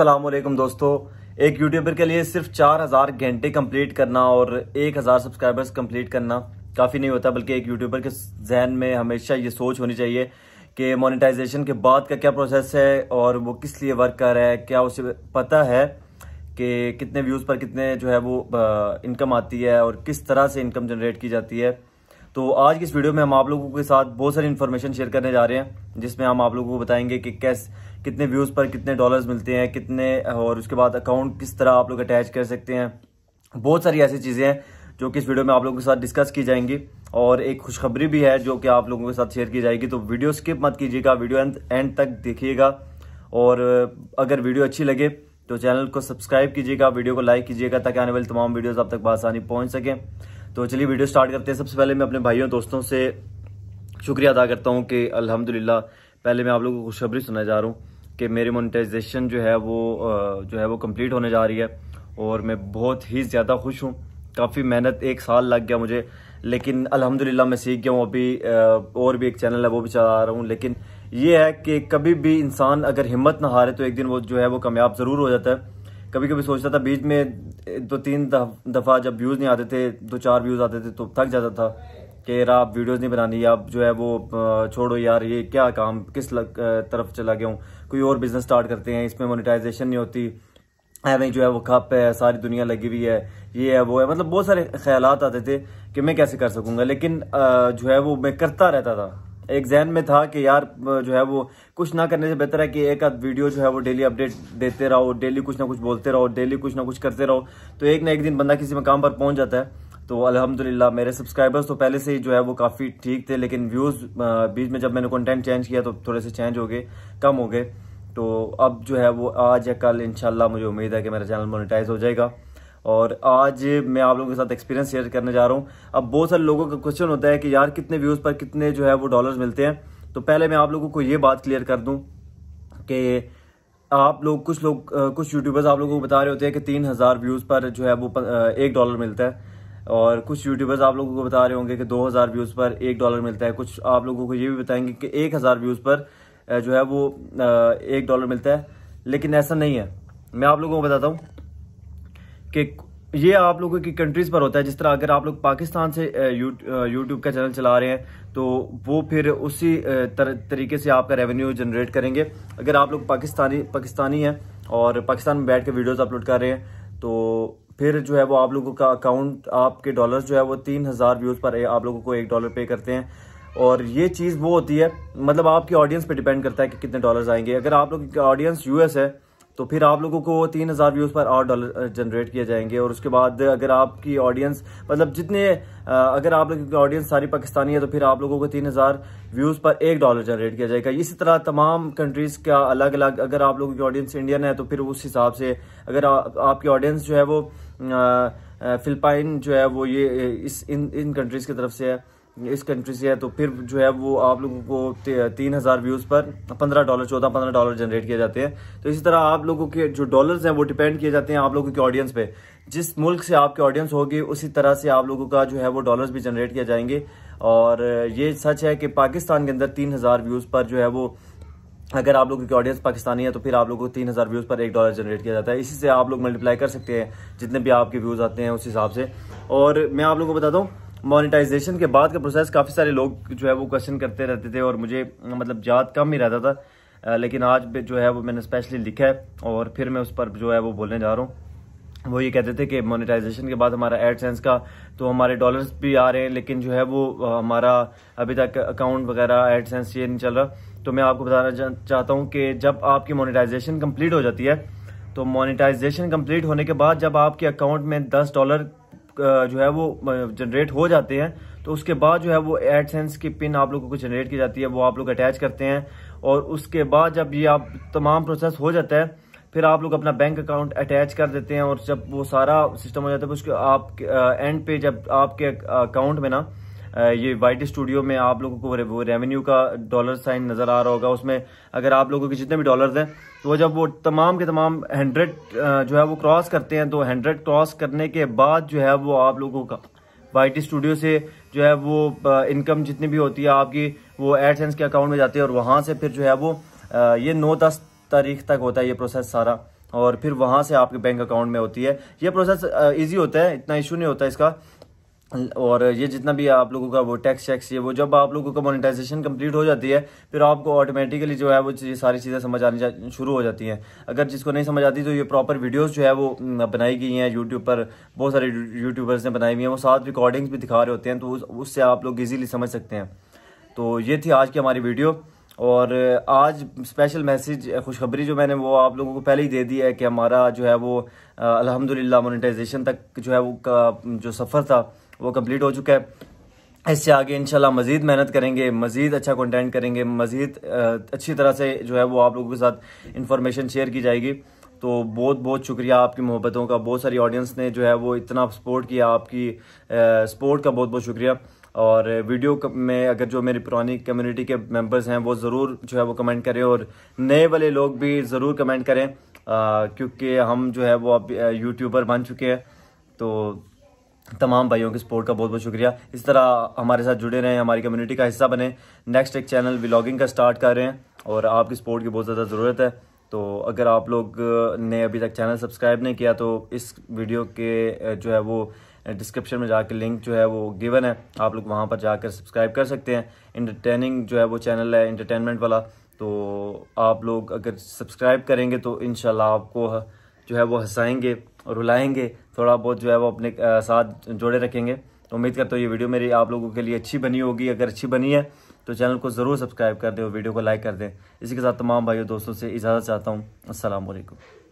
असलम दोस्तों एक यूट्यूबर के लिए सिर्फ चार हज़ार घंटे कंप्लीट करना और एक हज़ार सब्सक्राइबर्स कंप्लीट करना काफ़ी नहीं होता बल्कि एक यूट्यूबर के जहन में हमेशा ये सोच होनी चाहिए कि मोनेटाइजेशन के बाद का क्या प्रोसेस है और वो किस लिए वर्क कर रहा है क्या उसे पता है कि कितने व्यूज़ पर कितने जो है वो इनकम आती है और किस तरह से इनकम जनरेट की जाती है तो आज की इस वीडियो में हम आप लोगों के साथ बहुत सारी इन्फॉर्मेशन शेयर करने जा रहे हैं जिसमें हम आप लोगों को बताएंगे कि कैस कितने व्यूज़ पर कितने डॉलर्स मिलते हैं कितने और उसके बाद अकाउंट किस तरह आप लोग अटैच कर सकते हैं बहुत सारी ऐसी चीज़ें हैं जो कि इस वीडियो में आप लोगों के साथ डिस्कस की जाएंगी और एक खुशखबरी भी है जो कि आप लोगों के साथ शेयर की जाएगी तो वीडियो स्किप मत कीजिएगा वीडियो एंड तक देखिएगा और अगर वीडियो अच्छी लगे तो चैनल को सब्सक्राइब कीजिएगा वीडियो को लाइक कीजिएगा ताकि आने वाली तमाम वीडियोज़ आप तक बसानी पहुंच सकें तो चलिए वीडियो स्टार्ट करते हैं सबसे पहले मैं अपने भाइयों दोस्तों से शुक्रिया अदा करता हूँ कि अल्हम्दुलिल्लाह पहले मैं आप लोगों को खुशखबरी सुना जा रहा हूँ कि मेरी मोनिटाइजेशन जो है वो जो है वो कम्प्लीट होने जा रही है और मैं बहुत ही ज़्यादा खुश हूँ काफ़ी मेहनत एक साल लग गया मुझे लेकिन अलहमदिल्ला मैं सीख गया हूँ अभी और भी एक चैनल है वो भी चला रहा हूँ लेकिन ये है कि कभी भी इंसान अगर हिम्मत ना हारे तो एक दिन वो जो है वो कामयाब ज़रूर हो जाता है कभी कभी सोचता था बीच में दो तीन दफ़ा जब व्यूज़ नहीं आते थे दो चार व्यूज़ आते थे तो थक जाता था कि यार आप वीडियोज़ नहीं बनानी आप जो है वो छोड़ो यार ये क्या काम किस तरफ चला गया हूँ कोई और बिज़नेस स्टार्ट करते हैं इसमें मोनिटाइजेशन नहीं होती एवें जो है वो खप है सारी दुनिया लगी हुई है ये है वो है मतलब बहुत सारे ख्याल आते थे कि मैं कैसे कर सकूँगा लेकिन जो है वो मैं करता रहता था एक जहन में था कि यार जो है वो कुछ ना करने से बेहतर है कि एक आध वीडियो जो है वो डेली अपडेट देते रहो डेली कुछ ना कुछ बोलते रहो डेली कुछ ना कुछ करते रहो तो एक ना एक दिन बंदा किसी मकाम पर पहुंच जाता है तो अल्हम्दुलिल्लाह मेरे सब्सक्राइबर्स तो पहले से ही जो है वो काफ़ी ठीक थे लेकिन व्यूज़ बीच में जब मैंने कॉन्टेंट चेंज किया तो थोड़े से चेंज हो गए कम हो गए तो अब जो है वो आज या कल इंशाल्लाह मुझे उम्मीद है कि मेरा चैनल मोनेटाइज हो जाएगा और आज मैं आप लोगों के साथ एक्सपीरियंस शेयर करने जा रहा हूँ अब बहुत सारे लोगों का क्वेश्चन होता है कि यार कितने व्यूज़ पर कितने जो है वो डॉलर्स मिलते हैं तो पहले मैं आप लोगों को ये बात क्लियर कर दूँ कि आप लोग कुछ लोग कुछ यूट्यूबर्स आप लोगों को बता रहे होते हैं कि तीन हज़ार व्यूज़ पर जो है वो एक डॉलर मिलता है और कुछ यूट्यूबर्स आप लोगों को बता रहे होंगे कि दो हजार व्यूज़ पर एक डॉलर मिलता है कुछ आप लोगों को ये भी बताएंगे कि एक हज़ार व्यूज़ पर जो है वो एक डॉलर मिलता है लेकिन ऐसा नहीं है मैं आप लोगों को बताता हूँ कि ये आप लोगों की कंट्रीज़ पर होता है जिस तरह अगर आप लोग पाकिस्तान से यूट्यूब का चैनल चला रहे हैं तो वो फिर उसी तर, तरीके से आपका रेवेन्यू जनरेट करेंगे अगर आप लोग पाकिस्तानी पाकिस्तानी हैं और पाकिस्तान में बैठ के वीडियोज़ अपलोड कर रहे हैं तो फिर जो है वो आप लोगों का अकाउंट आपके डॉलर्स जो है वो तीन हज़ार व्यूज़ पर आप लोगों को एक डॉलर पे करते हैं और ये चीज़ वो होती है मतलब आपकी ऑडियंस पे डिपेंड करता है कि कितने डॉलर्स आएंगे अगर आप लोग ऑडियंस यूएस है तो फिर आप लोगों को तीन हज़ार व्यूज़ पर आठ डॉलर जनरेट किए जाएंगे और उसके बाद अगर आपकी ऑडियंस मतलब जितने अगर आप लोगों की ऑडियंस सारी पाकिस्तानी है तो फिर आप लोगों को तीन हज़ार व्यूज़ पर एक डॉलर जनरेट किया जाएगा इसी तरह तमाम कंट्रीज़ का अलग अलग अगर आप लोगों की ऑडियंस इंडियन है तो फिर उस हिसाब से अगर आपकी ऑडियंस जो है वो फिलपाइन जो है वो ये इस इन इन कंट्रीज़ की तरफ से है इस कंट्री से है तो फिर जो है वो आप लोगों को तीन हज़ार व्यूज़ पर पंद्रह डॉलर चौदह पंद्रह डॉलर जनरेट किए जाते हैं तो इसी तरह आप लोगों के जो डॉलर्स हैं वो डिपेंड किए जाते हैं आप लोगों के ऑडियंस पे जिस मुल्क से आपके ऑडियंस होगी उसी तरह से आप लोगों का जो है वो डॉलर्स भी जनरेट किया जाएंगे और ये सच है कि पाकिस्तान के अंदर तीन हज़ार व्यूज़ पर जो है वो अगर आप लोगों की ऑडियंस पाकिस्तानी है तो फिर आप लोगों को तीन हज़ार व्यूज़ पर एक डॉलर जनरेट किया जाता है इसी से आप लोग मल्टीप्लाई कर सकते हैं जितने भी आपके व्यूज़ आते हैं उस हिसाब से और मैं आप लोगों को बता दूँ मोनेटाइजेशन के बाद का प्रोसेस काफ़ी सारे लोग जो है वो क्वेश्चन करते रहते थे और मुझे मतलब याद कम ही रहता था लेकिन आज जो है वो मैंने स्पेशली लिखा है और फिर मैं उस पर जो है वो बोलने जा रहा हूँ वो ये कहते थे कि मोनेटाइजेशन के बाद हमारा सेंस का तो हमारे डॉलर्स भी आ रहे हैं लेकिन जो है वो हमारा अभी तक अकाउंट वगैरह सेंस ये नहीं चल रहा तो मैं आपको बताना चाहता हूँ कि जब आपकी मोनिटाइजेशन कम्प्लीट हो जाती है तो मोनिटाइजेशन कम्प्लीट होने के बाद जब आपके अकाउंट में दस डॉलर जो है वो जनरेट हो जाते हैं तो उसके बाद जो है वो एडसेंस की पिन आप लोगों को जनरेट की जाती है वो आप लोग अटैच करते हैं और उसके बाद जब ये आप तमाम प्रोसेस हो जाता है फिर आप लोग अपना बैंक अकाउंट अटैच कर देते हैं और जब वो सारा सिस्टम हो जाता है उसके आप एंड पे जब आपके अकाउंट में ना ये वाइट स्टूडियो में आप लोगों को वो रेवेन्यू का डॉलर साइन नज़र आ रहा होगा उसमें अगर आप लोगों के जितने भी डॉलर्स हैं तो जब वो तमाम के तमाम हंड्रेड जो है वो क्रॉस करते हैं तो हंड्रेड क्रॉस करने के बाद जो है वो आप लोगों का वाइट स्टूडियो से जो है वो इनकम जितनी भी होती है आपकी वो एडसेंस के अकाउंट में जाती है और वहाँ से फिर जो है वो ये नौ दस तारीख तक होता है ये प्रोसेस सारा और फिर वहाँ से आपके बैंक अकाउंट में होती है ये प्रोसेस इजी होता है इतना इशू नहीं होता इसका और ये जितना भी आप लोगों का वो टैक्स चैक्स ये वो जब आप लोगों का मोनेटाइजेशन कंप्लीट हो जाती है फिर आपको ऑटोमेटिकली जो है वो ये सारी चीज़ें समझ आनी शुरू हो जाती हैं अगर जिसको नहीं समझ आती तो ये प्रॉपर वीडियोस जो है वो हम्म, बनाई गई हैं यूट्यूब पर बहुत सारे यूट्यूबर्स ने बनाई हुई हैं वो साथ रिकॉर्डिंग्स भी दिखा रहे होते हैं तो उससे आप लोग ईजिली समझ सकते हैं तो ये थी आज की हमारी वीडियो और आज स्पेशल मैसेज खुशखबरी जो मैंने वो आप लोगों को पहले ही दे दी है कि हमारा जो है वो अलहमदिल्ला मोनिटाइजेशन तक जो है वो का जो सफ़र था वो कंप्लीट हो चुका है इससे आगे इंशाल्लाह मज़ीद मेहनत करेंगे मज़ीद अच्छा कंटेंट करेंगे मज़ीद अच्छी तरह से जो है वो आप लोगों के साथ इन्फॉर्मेशन शेयर की जाएगी तो बहुत बहुत शुक्रिया आपकी मोहब्बतों का बहुत सारी ऑडियंस ने जो है वो इतना सपोर्ट किया आपकी सपोर्ट का बहुत बहुत शुक्रिया और वीडियो में अगर जो मेरी पुरानी कम्युनिटी के मेंबर्स हैं वो ज़रूर जो है वो कमेंट करें और नए वाले लोग भी ज़रूर कमेंट करें क्योंकि हम जो है वो अब यूट्यूबर बन चुके हैं तो तमाम भाइयों के सपोर्ट का बहुत बहुत शुक्रिया इस तरह हमारे साथ जुड़े रहें हमारी कम्युनिटी का हिस्सा बने नेक्स्ट एक चैनल व्लॉगिंग का स्टार्ट कर रहे हैं और आपकी सपोर्ट की बहुत ज़्यादा ज़रूरत है तो अगर आप लोग ने अभी तक चैनल सब्सक्राइब नहीं किया तो इस वीडियो के जो है वो डिस्क्रिप्शन में जाकर लिंक जो है वो गिवन है आप लोग वहाँ पर जाकर सब्सक्राइब कर सकते हैं इंटरटेनिंग जो है वो चैनल है इंटरटेनमेंट वाला तो आप लोग अगर सब्सक्राइब करेंगे तो इन आपको जो है वो हंसाएंगे रुलाएंगे थोड़ा बहुत जो है वो अपने साथ जोड़े रखेंगे तो उम्मीद करता हूँ ये वीडियो मेरी आप लोगों के लिए अच्छी बनी होगी अगर अच्छी बनी है तो चैनल को ज़रूर सब्सक्राइब कर दें और वीडियो को लाइक कर दें इसी के साथ तमाम भाइयों दोस्तों से इजाज़त चाहता हूँ असलकम